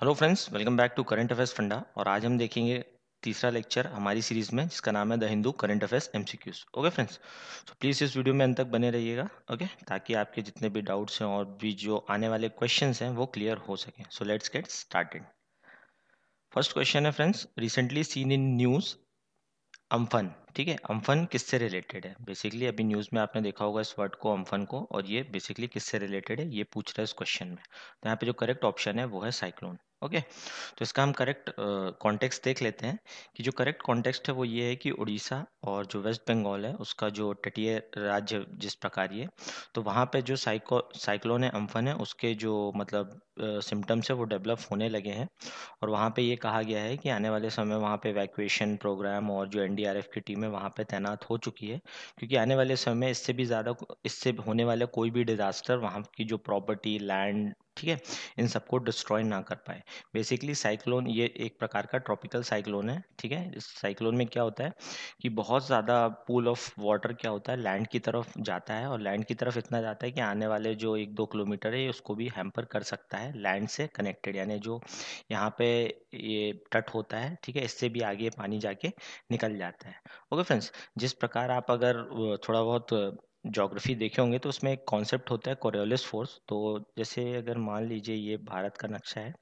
Hello friends welcome back to current affairs फंडा और आज हम देखेंगे तीसरा लेक्चर हमारी सीरीज में जिसका नाम है the Hindu current affairs MCQs okay friends so please इस वीडियो में अंत तक बने रहिएगा ओके okay? ताकि आपके जितने भी डाउट्स हैं और भी जो आने वाले क्वेश्चन हैं वो क्लियर हो सकें so let's get started first question है friends recently seen in news Amphan ठीक है अम्फन किससे रिलेटेड है बेसिकली अभी न्यूज़ में आपने देखा होगा इस वर्ड को अम्फन को और ये बेसिकली किससे रिलेटेड है ये पूछ रहा है इस क्वेश्चन में तो यहाँ पे जो करेक्ट ऑप्शन है वो है साइक्लोन ओके तो इसका हम करेक्ट कॉन्टेक्स्ट देख लेते हैं कि जो करेक्ट कॉन्टेक्स्ट है वो ये है कि उड़ीसा और जो वेस्ट बंगाल है उसका जो तटीय राज्य जिस प्रकार ये तो वहाँ पे जो साइको साइक्लोन है अम्फन है उसके जो मतलब सिम्टम्स है वो डेवलप होने लगे हैं और वहाँ पे ये कहा गया है कि आने वाले समय वहाँ पे वैक्यूएशन प्रोग्राम और जो एफ की टीम में वहाँ पे तैनात हो चुकी है क्योंकि आने वाले समय में इससे भी ज़्यादा इससे होने वाला कोई भी डिज़ास्टर वहाँ की जो प्रॉपर्टी लैंड ठीक है इन सबको डिस्ट्रॉय ना कर पाए बेसिकली साइक्लोन ये एक प्रकार का ट्रॉपिकल साइक्लोन है ठीक है इस साइक्लोन में क्या होता है कि बहुत ज़्यादा पूल ऑफ वाटर क्या होता है लैंड की तरफ जाता है और लैंड की तरफ इतना जाता है कि आने वाले जो एक दो किलोमीटर है उसको भी हैम्पर कर सकता है लैंड से कनेक्टेड यानी जो यहाँ पे ये टट होता है ठीक है इससे भी आगे पानी जाके निकल जाता है ओके फ्रेंड्स जिस प्रकार आप अगर थोड़ा बहुत ज्योग्राफी देखे होंगे तो उसमें एक कॉन्सेप्ट होता है कोरियोलिस फोर्स तो जैसे अगर मान लीजिए ये भारत का नक्शा है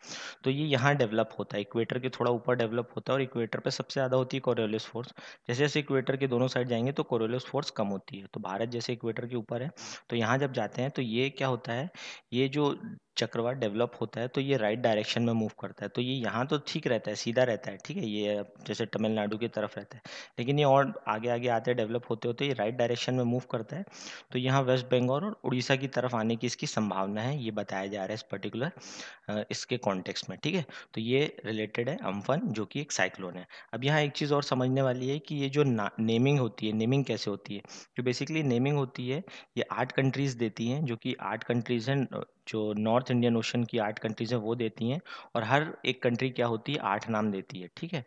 तो ये यहाँ डेवलप होता है इक्वेटर के थोड़ा ऊपर डेवलप होता है और इक्वेटर पे सबसे ज़्यादा होती है कोरियोलिस फोर्स जैसे जैसे इक्वेटर के दोनों साइड जाएंगे तो कोरियोलिस फोर्स कम होती है तो भारत जैसे इक्वेटर के ऊपर है तो यहाँ जब जाते हैं तो ये क्या होता है ये जो चक्रवात डेवलप होता है तो ये राइट डायरेक्शन में मूव करता है तो ये यहाँ तो ठीक रहता है सीधा रहता है ठीक है ये जैसे तमिलनाडु की तरफ रहता है लेकिन ये और आगे आगे आते डेवलप होते होते ये राइट डायरेक्शन में मूव करता है तो यहाँ वेस्ट बंगाल और उड़ीसा की तरफ आने की इसकी संभावना है ये बताया जा रहा है इस पर्टिकुलर इसके कॉन्टेक्स में ठीक है तो ये रिलेटेड है अम्फन जो कि एक साइक्लोन है अब यहाँ एक चीज़ और समझने वाली है कि ये जो नेमिंग होती है नेमिंग कैसे होती है जो बेसिकली नेमिंग होती है ये आठ कंट्रीज़ देती हैं जो कि आठ कंट्रीज़ हैं जो नॉर्थ इंडियन ओशन की आठ कंट्रीज हैं वो देती हैं और हर एक कंट्री क्या होती है आठ नाम देती है ठीक है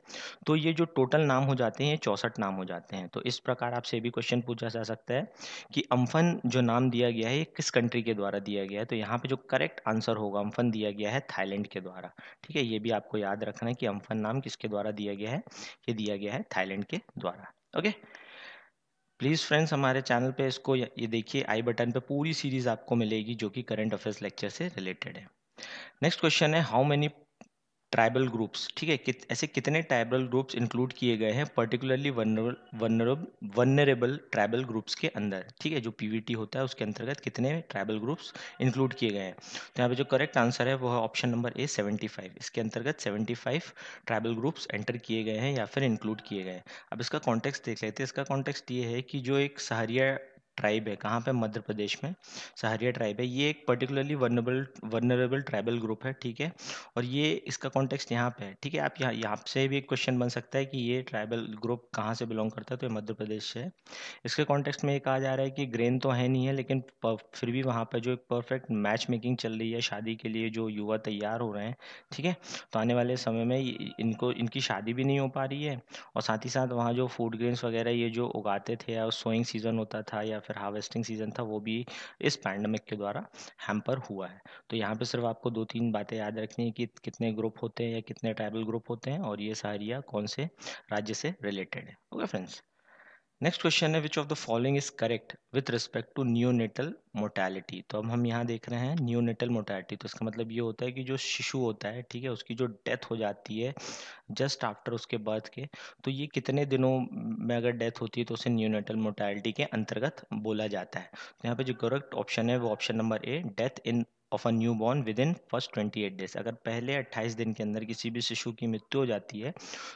तो ये जो टोटल नाम हो जाते हैं चौंसठ नाम हो जाते हैं तो इस प्रकार आपसे भी क्वेश्चन पूछा जा सकता है कि अम्फन जो नाम दिया गया है ये किस कंट्री के द्वारा दिया गया है तो यहाँ पे जो करेक्ट आंसर होगा अम्फन दिया गया है थाईलैंड के द्वारा ठीक है ये भी आपको याद रखना है कि अम्फन नाम किसके द्वारा दिया गया है ये दिया गया है थाईलैंड के द्वारा ओके प्लीज़ फ्रेंड्स हमारे चैनल पे इसको ये देखिए आई बटन पे पूरी सीरीज़ आपको मिलेगी जो कि करंट अफेयर्स लेक्चर से रिलेटेड है नेक्स्ट क्वेश्चन है हाउ मेनी ट्राइबल ग्रुप्स ठीक है कित, ऐसे कितने ट्राइबल ग्रुप्स इंक्लूड किए गए हैं पर्टिकुलरली वनरेबल ट्राइबल ग्रुप्स के अंदर ठीक है जो पीवीटी होता है उसके अंतर्गत कितने ट्राइबल ग्रुप्स इंक्लूड किए गए हैं तो यहाँ पे जो करेक्ट आंसर है वो है ऑप्शन नंबर ए 75 इसके अंतर्गत 75 ट्राइबल ग्रुप्स एंटर किए गए हैं या फिर इंक्लूड किए गए हैं अब इसका कॉन्टेक्स्ट देख लेते हैं इसका कॉन्टेक्स्ट ये है कि जो एक सहारिया ट्राइब है कहाँ पे मध्य प्रदेश में सहरिया ट्राइब है ये एक particularly vulnerable vulnerable tribal group है ठीक है और ये इसका कॉन्टेक्स्ट यहाँ पे है ठीक है आप यहाँ यहाँ से भी एक क्वेश्चन बन सकता है कि ये ट्राइबल ग्रुप कहाँ से बिलोंग करता है तो ये मध्य प्रदेश से है इसके कॉन्टेक्स्ट में ये कहा जा रहा है कि ग्रेन तो है नहीं है लेकिन फिर भी वहाँ पर जो एक परफेक्ट मैच मेकिंग चल रही है शादी के लिए जो युवा तैयार हो रहे हैं ठीक है तो आने वाले समय में इनको इनकी शादी भी नहीं हो पा रही है और साथ ही साथ वहाँ जो फूड ग्रेन्स वगैरह ये जो उगाते थे या सोइंग सीज़न होता था या फिर हार्वेस्टिंग सीजन था वो भी इस पैंडमिक के द्वारा हैम्पर हुआ है तो यहाँ पे सिर्फ आपको दो तीन बातें याद रखनी है कि कितने ग्रुप होते हैं या कितने ट्राइबल ग्रुप होते हैं और ये सारिया कौन से राज्य से रिलेटेड है ओके फ्रेंड्स नेक्स्ट क्वेश्चन है which of the following is correct with respect to neonatal mortality तो अब हम यहाँ देख रहे हैं न्यूनेटल मोर्टैलिटी तो इसका मतलब ये होता है कि जो शिशु होता है ठीक है उसकी जो डेथ हो जाती है जस्ट आफ्टर उसके बर्थ के तो ये कितने दिनों में अगर डेथ होती है तो उसे न्यूनेटल मोर्टैलिटी के अंतर्गत बोला जाता है तो यहाँ पे जो करेक्ट ऑप्शन है वो option number A death in of a newborn within first twenty eight days अगर पहले अट्ठाईस दिन के अंदर किसी भी शिशु की मृत्यु हो जाती है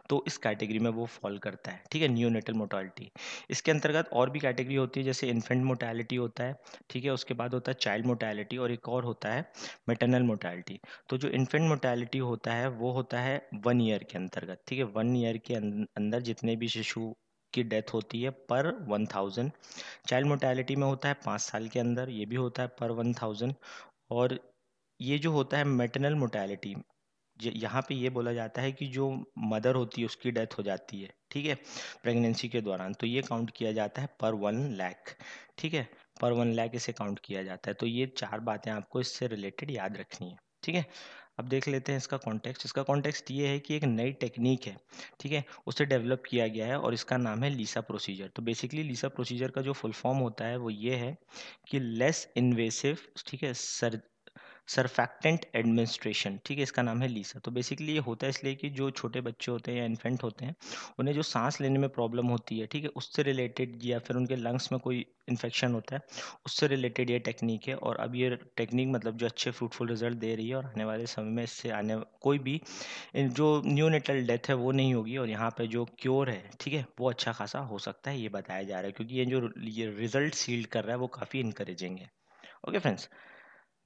तो इस कैटेगरी में वो फॉल करता है ठीक है न्यू नेटल मोटालिटी इसके अंतर्गत और भी कैटेगरी होती है जैसे इन्फेंट मोटालिटी होता है ठीक है उसके बाद होता है चाइल्ड मोटालिटी और एक और होता है मेटर्नल मोटालिटी तो जो इन्फेंट मोटालिटी होता है वो होता है वन ईयर के अंतर्गत ठीक है वन ईयर के अं-, अंदर जितने भी शिशु की डेथ होती है पर वन थाउजेंड चाइल्ड मोटैलिटी में होता है पाँच साल के अंदर ये भी होता है पर वन थाउजेंड और ये जो होता है मेटरनल मोटेलिटी यहाँ पे ये बोला जाता है कि जो मदर होती है उसकी डेथ हो जाती है ठीक है प्रेगनेंसी के दौरान तो ये काउंट किया जाता है पर वन लैख ठीक है पर वन लैख इसे काउंट किया जाता है तो ये चार बातें आपको इससे रिलेटेड याद रखनी है ठीक है अब देख लेते हैं इसका कॉन्टेक्स्ट इसका कॉन्टेक्स्ट ये है कि एक नई टेक्निक है ठीक है उसे डेवलप किया गया है और इसका नाम है लीसा प्रोसीजर तो बेसिकली लीसा प्रोसीजर का जो फुल फॉर्म होता है वो ये है कि लेस इन्वेसिव ठीक है सर सरफैक्टेंट एडमिनिस्ट्रेशन ठीक है इसका नाम है लीसा तो बेसिकली ये होता है इसलिए कि जो छोटे बच्चे होते हैं या इन्फेंट होते हैं उन्हें जो सांस लेने में प्रॉब्लम होती है ठीक है उससे रिलेटेड या फिर उनके लंग्स में कोई इन्फेक्शन होता है उससे रिलेटेड ये टेक्निक है और अब ये टेक्निक मतलब जो अच्छे फ्रूटफुल रिजल्ट दे रही है और आने वाले समय में इससे आने कोई भी जो न्यू नेटल डेथ है वो नहीं होगी और यहाँ पर जो क्योर है ठीक है वो अच्छा खासा हो सकता है ये बताया जा रहा है क्योंकि ये जो ये रिजल्ट सील्ड कर रहा है वो काफ़ी इंकरेजिंग है ओके फ्रेंड्स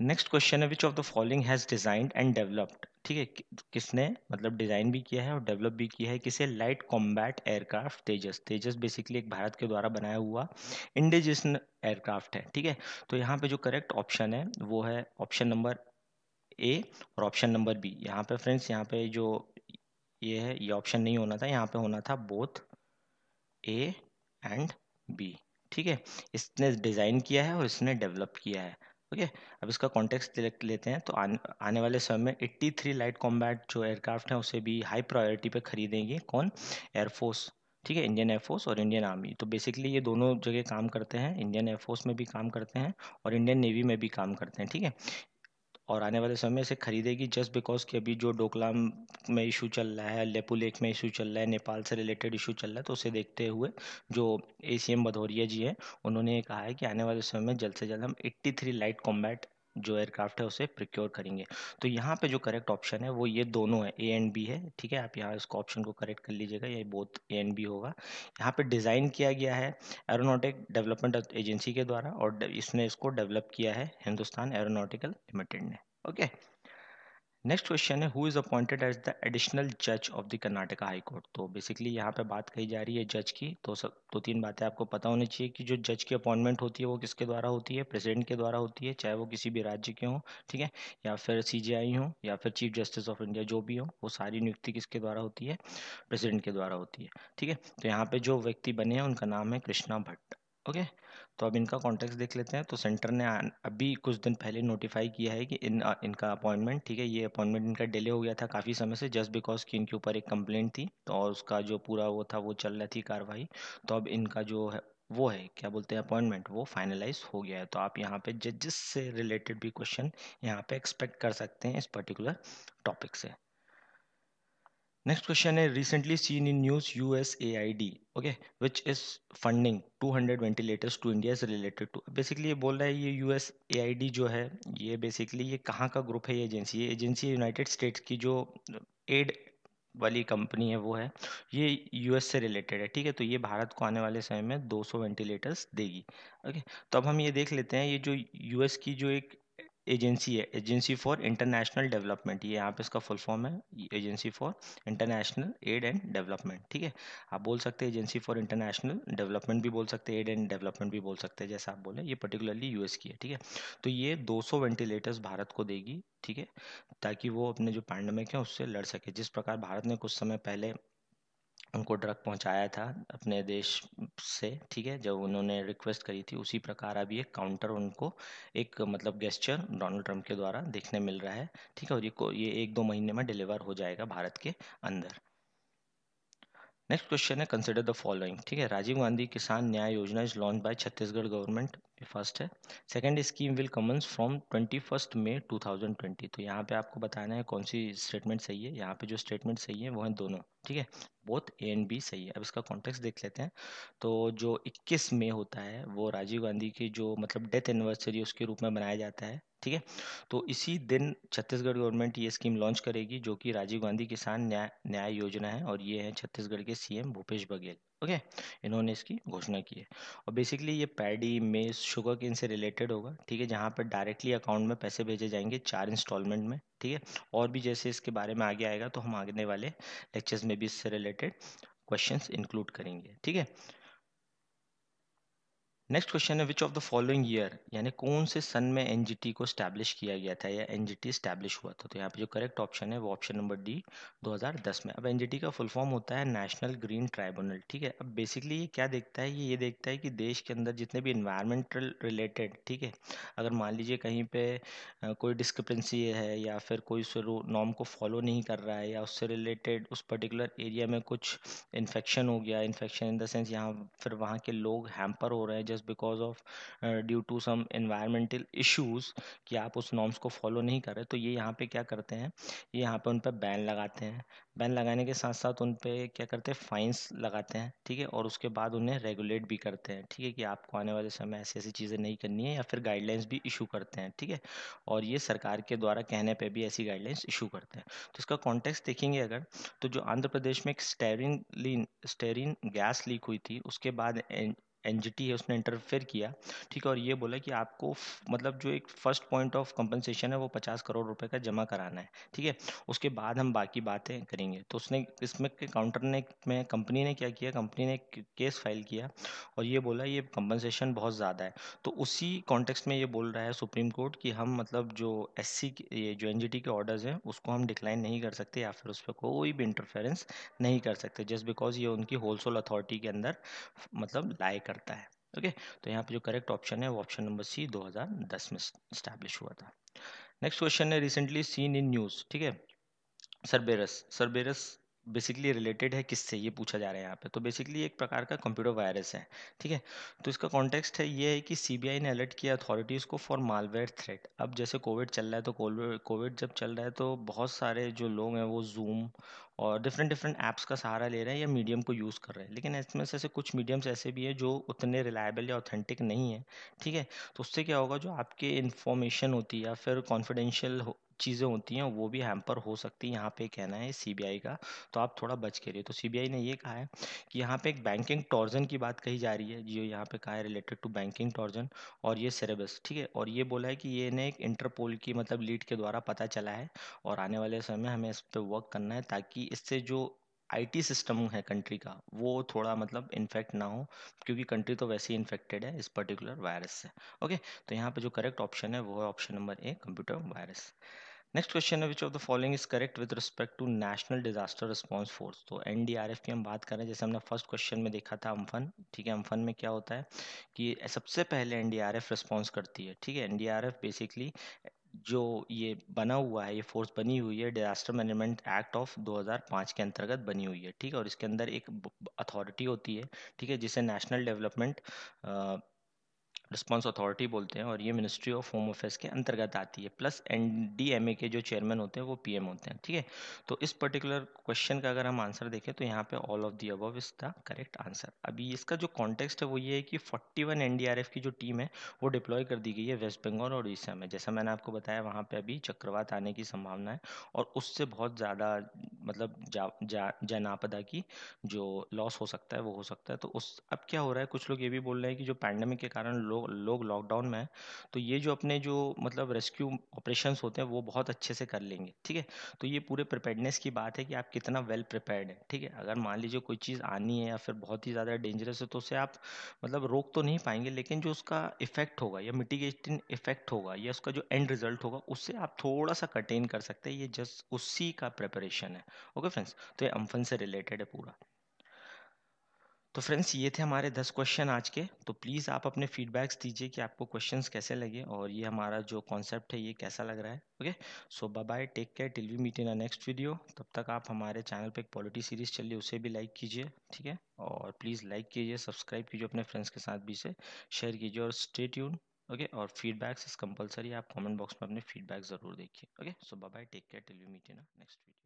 नेक्स्ट क्वेश्चन है which of the following has designed and developed ठीक है किसने मतलब डिज़ाइन भी किया है और डेवलप भी किया है किसे light combat aircraft Tejas Tejas basically एक भारत के द्वारा बनाया हुआ इंडिजिशन एयरक्राफ्ट है ठीक है तो यहाँ पे जो करेक्ट ऑप्शन है वो है ऑप्शन नंबर ए और ऑप्शन नंबर बी यहाँ पे फ्रेंड्स यहाँ पे जो ये है ये ऑप्शन नहीं होना था यहाँ पे होना था बोथ ए एंड बी ठीक है इसने डिज़ाइन किया है और इसने डेवलप किया है ओके अब इसका कॉन्टेक्स्ट डिलेक्ट लेते हैं तो आन, आने वाले समय में 83 लाइट कॉम्बैट जो एयरक्राफ्ट हैं उसे भी हाई प्रायोरिटी पे खरीदेंगे कौन एयरफोर्स ठीक है इंडियन एयरफोर्स और इंडियन आर्मी तो बेसिकली ये दोनों जगह काम करते हैं इंडियन एयरफोर्स में भी काम करते हैं और इंडियन नेवी में भी काम करते हैं ठीक है और आने वाले समय से खरीदेगी जस्ट बिकॉज कि अभी जो डोकलाम में इशू चल रहा है लेपू लेक में इशू चल रहा है नेपाल से रिलेटेड इशू चल रहा है तो उसे देखते हुए जो ए सी एम भदौरिया जी हैं उन्होंने ये कहा है कि आने वाले समय में जल्द से जल्द हम 83 लाइट कॉम्बैट जो एयरक्राफ्ट है उसे प्रिक्योर करेंगे तो यहाँ पे जो करेक्ट ऑप्शन है वो ये दोनों है ए एंड बी है ठीक है आप यहाँ इसको ऑप्शन को करेक्ट कर लीजिएगा ये बोथ ए एंड बी होगा यहाँ पे डिज़ाइन किया गया है एरोनॉटिक डेवलपमेंट एजेंसी के द्वारा और इसने इसको डेवलप किया है हिंदुस्तान एरोनॉटिकल लिमिटेड ने ओके नेक्स्ट क्वेश्चन है who is appointed as the additional जज of the Karnataka high court तो बेसिकली यहाँ पे बात कही जा रही है जज की तो सब दो तो तीन बातें आपको पता होनी चाहिए कि जो जज की अपॉइंटमेंट होती है वो किसके द्वारा होती है प्रेसिडेंट के द्वारा होती है चाहे वो किसी भी राज्य के हों ठीक है या फिर सी जी आई हों या फिर चीफ जस्टिस ऑफ इंडिया जो भी हो वो सारी नियुक्ति किसके द्वारा होती है प्रेसिडेंट के द्वारा होती है ठीक है तो यहाँ पर जो व्यक्ति बने हैं उनका नाम है कृष्णा भट्ट ओके okay? तो अब इनका कॉन्टैक्ट देख लेते हैं तो सेंटर ने अभी कुछ दिन पहले नोटिफाई किया है कि इन इनका अपॉइंटमेंट ठीक है ये अपॉइंटमेंट इनका डिले हो गया था काफ़ी समय से जस्ट बिकॉज कि इनके ऊपर एक कंप्लेंट थी तो और उसका जो पूरा वो था वो चल रही थी कार्रवाई तो अब इनका जो है वो है क्या बोलते हैं अपॉइंटमेंट वो फाइनलाइज हो गया है तो आप यहाँ पे जजेस से रिलेटेड भी क्वेश्चन यहाँ पे एक्सपेक्ट कर सकते हैं इस पर्टिकुलर टॉपिक से नेक्स्ट क्वेश्चन है recently seen in news U S A I D okay which is funding two hundred ventilators to India से रिलेटेड टू बेसिकली ये बोल रहा है ये U S A I D जो है ये बेसिकली ये कहाँ का ग्रुप है ये एजेंसी ये एजेंसी यूनाइटेड स्टेट्स की जो एड वाली कंपनी है वो है ये यू एस से रिलेटेड है ठीक है तो ये भारत को आने वाले समय में दो सौ वेंटिलेटर्स देगी ओके तो अब हम ये देख लेते हैं ये जो यू एस की जो एक एजेंसी है एजेंसी फॉर इंटरनेशनल डेवलपमेंट ये यहाँ पे इसका फुल फॉर्म है agency for international aid and development ठीक है आप बोल सकते हैं एजेंसी फॉर इंटरनेशनल डेवलपमेंट भी बोल सकते हैं एड एंड डेवलपमेंट भी बोल सकते हैं जैसा आप बोले ये पर्टिकुलरली यूएस की है ठीक है तो ये 200 वेंटिलेटर्स भारत को देगी ठीक है ताकि वो अपने जो पैंडमिक है उससे लड़ सके जिस प्रकार भारत ने कुछ समय पहले उनको ड्रग पहुंचाया था अपने देश से ठीक है जब उन्होंने रिक्वेस्ट करी थी उसी प्रकार अभी एक काउंटर उनको एक मतलब गेस्चर डोनाल्ड ट्रंप के द्वारा देखने मिल रहा है ठीक है और ये को ये एक दो महीने में डिलीवर हो जाएगा भारत के अंदर नेक्स्ट क्वेश्चन है कंसिडर द फॉलोइंग ठीक है Rajiv Gandhi Kisan Nyay Yojana is launch by Chhattisgarh government first है second scheme will commence from twenty first May two thousand twenty तो यहाँ पे आपको बताना है कौन सी स्टेटमेंट सही है यहाँ पे जो स्टेटमेंट सही है वो है दोनों ठीक है बोथ ए एंड बी सही है अब इसका कॉन्टेक्स्ट देख लेते हैं तो जो 21 मई होता है वो राजीव गांधी की जो मतलब डेथ एनिवर्सरी उसके रूप में मनाया जाता है ठीक है तो इसी दिन छत्तीसगढ़ गवर्नमेंट ये स्कीम लॉन्च करेगी जो कि राजीव गांधी किसान न्याय न्याय योजना है और ये है छत्तीसगढ़ के CM Bhupesh Baghel okay okay? इन्होंने इसकी घोषणा की है और बेसिकली ये पैडी मेज शुगर किन से रिलेटेड होगा ठीक है जहाँ पर डायरेक्टली अकाउंट में पैसे भेजे जाएंगे चार इंस्टॉलमेंट में ठीक है और भी जैसे इसके बारे में आगे आएगा तो हम आगे वाले लेक्चर्स में भी इससे रिलेटेड क्वेश्चंस इंक्लूड करेंगे ठीक है नेक्स्ट क्वेश्चन है which of the following year यानी कौन से सन में एनजीटी को स्टैब्लिश किया गया था या एनजीटी स्टैब्लिश हुआ था तो यहाँ पे जो करेक्ट ऑप्शन है वो ऑप्शन नंबर डी 2010 में अब एनजीटी का फुल फॉर्म होता है नेशनल ग्रीन ट्राइब्यूनल ठीक है अब बेसिकली ये क्या देखता है ये ये देखता है कि देश के अंदर जितने भी इन्वायरमेंटल रिलेटेड ठीक है अगर मान लीजिए कहीं पर कोई डिस्क्रिपेंसी है या फिर कोई उस नॉर्म को फॉलो नहीं कर रहा है या उससे रिलेटेड उस पर्टिकुलर एरिया में कुछ इन्फेक्शन हो गया इन्फेक्शन इन द सेंस यहाँ फिर वहाँ के लोग हैम्पर हो रहे हैं just because of due to some environmental issues कि आप उस नॉर्म्स को फॉलो नहीं कर रहे तो ये यहाँ पे क्या करते हैं ये यहाँ पे उन पर बैन लगाते हैं बैन लगाने के साथ साथ उन पर क्या करते हैं फाइन्स लगाते हैं ठीक है और उसके बाद उन्हें रेगुलेट भी करते हैं ठीक है कि आपको आने वाले समय ऐसी ऐसी चीज़ें नहीं करनी है या फिर गाइडलाइंस भी इशू करते हैं ठीक है और ये सरकार के द्वारा कहने पर भी ऐसी गाइडलाइंस इशू करते हैं तो इसका कॉन्टेक्स देखेंगे अगर तो जो आंध्र प्रदेश में एक स्टेरिन स्टेरिन गैस लीक हुई थी उसके बाद एन है उसने इंटरफेयर किया ठीक है और ये बोला कि आपको मतलब जो एक फर्स्ट पॉइंट ऑफ कंपनसेशन है वो पचास करोड़ रुपए का जमा कराना है ठीक है उसके बाद हम बाकी बातें करेंगे तो उसने इसमें काउंटर ने में कंपनी ने क्या किया कंपनी ने केस फाइल किया और ये बोला ये कंपनसेशन बहुत ज़्यादा है तो उसी कॉन्टेक्स्ट में ये बोल रहा है सुप्रीम कोर्ट कि हम मतलब जो एस ये जो एन के ऑर्डर्स हैं उसको हम डिक्लाइन नहीं कर सकते या फिर उस पर कोई भी इंटरफेरेंस नहीं कर सकते जस्ट बिकॉज ये उनकी होलसेल अथॉरिटी के अंदर मतलब लाए कर करता है ओके तो यहाँ पे जो करेक्ट ऑप्शन है वो ऑप्शन नंबर सी 2010 में स्टैब्लिश हुआ था नेक्स्ट क्वेश्चन है रिसेंटली सीन इन न्यूज़ ठीक है सरबेरस सरबेरस बेसिकली रिलेटेड है किससे ये पूछा जा रहा है यहाँ पे तो बेसिकली एक प्रकार का कंप्यूटर वायरस है ठीक है तो इसका कॉन्टेक्स्ट है ये है कि सीबीआई ने अलर्ट किया अथॉरिटीज़ को फॉर मालवेयर थ्रेट अब जैसे कोविड चल रहा है तो कोविड जब चल रहा है तो बहुत सारे जो लोग हैं वो जूम और डिफरेंट डिफरेंट ऐप्स का सहारा ले रहे हैं या मीडियम को यूज़ कर रहे हैं लेकिन इसमें से ऐसे कुछ मीडियम्स ऐसे भी हैं जो उतने रिलायबल या ऑथेंटिक नहीं है ठीक है तो उससे क्या होगा जो आपके इन्फॉर्मेशन होती है या फिर कॉन्फिडेंशियल चीज़ें होती हैं वो भी हैम्पर हो सकती है यहाँ पे कहना है सीबीआई का तो आप थोड़ा बच के रहिए तो सीबीआई ने ये कहा है कि यहाँ पे एक बैंकिंग टॉर्जन की बात कही जा रही है जो यहाँ पे कहा है रिलेटेड टू बैंकिंग टॉर्जन और ये सिलेबस ठीक है और ये बोला है कि ये ने एक इंटरपोल की मतलब लीड के द्वारा पता चला है और आने वाले समय में हमें इस पर वर्क करना है ताकि इससे जो आईटी सिस्टम है कंट्री का वो थोड़ा मतलब इन्फेक्ट ना हो क्योंकि कंट्री तो वैसे ही इन्फेक्टेड है इस पर्टिकुलर वायरस से ओके तो यहाँ पे जो करेक्ट ऑप्शन है वो है option number A computer virus next question है which of the following is correct with respect to national disaster response force तो एनडीआरएफ की हम बात करें जैसे हमने फर्स्ट क्वेश्चन में देखा था अम्फन ठीक है अम्फन में क्या होता है कि सबसे पहले एनडीआरएफ रिस्पॉन्स करती है ठीक है एनडीआरएफ बेसिकली जो ये बना हुआ है ये फोर्स बनी हुई है डिजास्टर मैनेजमेंट एक्ट ऑफ 2005 के अंतर्गत बनी हुई है ठीक है और इसके अंदर एक अथॉरिटी होती है ठीक है जिसे नेशनल डेवलपमेंट रिस्पॉन्स अथॉरिटी बोलते हैं और ये मिनिस्ट्री ऑफ होम अफेयर्स के अंतर्गत आती है प्लस एन के जो चेयरमैन होते हैं वो पी होते हैं ठीक है तो इस पर्टिकुलर क्वेश्चन का अगर हम आंसर देखें तो यहाँ पे all of the above is the correct answer अभी इसका जो कॉन्टेक्स्ट है वो ये है कि 41 एफ की जो टीम है वो डिप्लॉय कर दी गई है वेस्ट बंगाल और उड़ीसा में जैसा मैंने आपको बताया वहाँ पर अभी चक्रवात आने की संभावना है और उससे बहुत ज़्यादा मतलब जनापदा की जो लॉस हो सकता है वो हो सकता है तो उस अब क्या हो रहा है कुछ लोग ये भी बोल रहे हैं कि जो पैंडमिक के कारण लोग लॉकडाउन में हैं तो ये जो अपने जो मतलब रेस्क्यू ऑपरेशंस होते हैं वो बहुत अच्छे से कर लेंगे ठीक है तो ये पूरे प्रिपेयर्डनेस की बात है कि आप कितना वेल प्रिपेयर्ड है ठीक है अगर मान लीजिए कोई चीज़ आनी है या फिर बहुत ही ज़्यादा डेंजरस है तो उसे आप मतलब रोक तो नहीं पाएंगे लेकिन जो उसका इफेक्ट होगा या मिटिगेटिंग इफेक्ट होगा या उसका जो एंड रिजल्ट होगा उससे आप थोड़ा सा कंटेन कर सकते हैं ये जस्ट उसी का प्रिपरेशन है ओके फ्रेंड्स तो ये अम्फन से रिलेटेड है पूरा तो फ्रेंड्स ये थे हमारे दस क्वेश्चन आज के तो प्लीज़ आप अपने फीडबैक्स दीजिए कि आपको क्वेश्चंस कैसे लगे और ये हमारा जो कॉन्सेप्ट है ये कैसा लग रहा है okay so bye bye take care till we meet in a next video तब तक आप हमारे चैनल पे एक पॉलिटी सीरीज चल रही है उसे भी लाइक कीजिए ठीक है और प्लीज़ लाइक कीजिए सब्सक्राइब कीजिए अपने फ्रेंड्स के साथ भी इसे शेयर कीजिए और स्टे ट्यून ओके और फीडबैक्स इज कंपलसरी आप कॉमेंट बॉक्स में अपने फीडबैक ज़रूर देखिए okay so bye bye take care till we meet in next video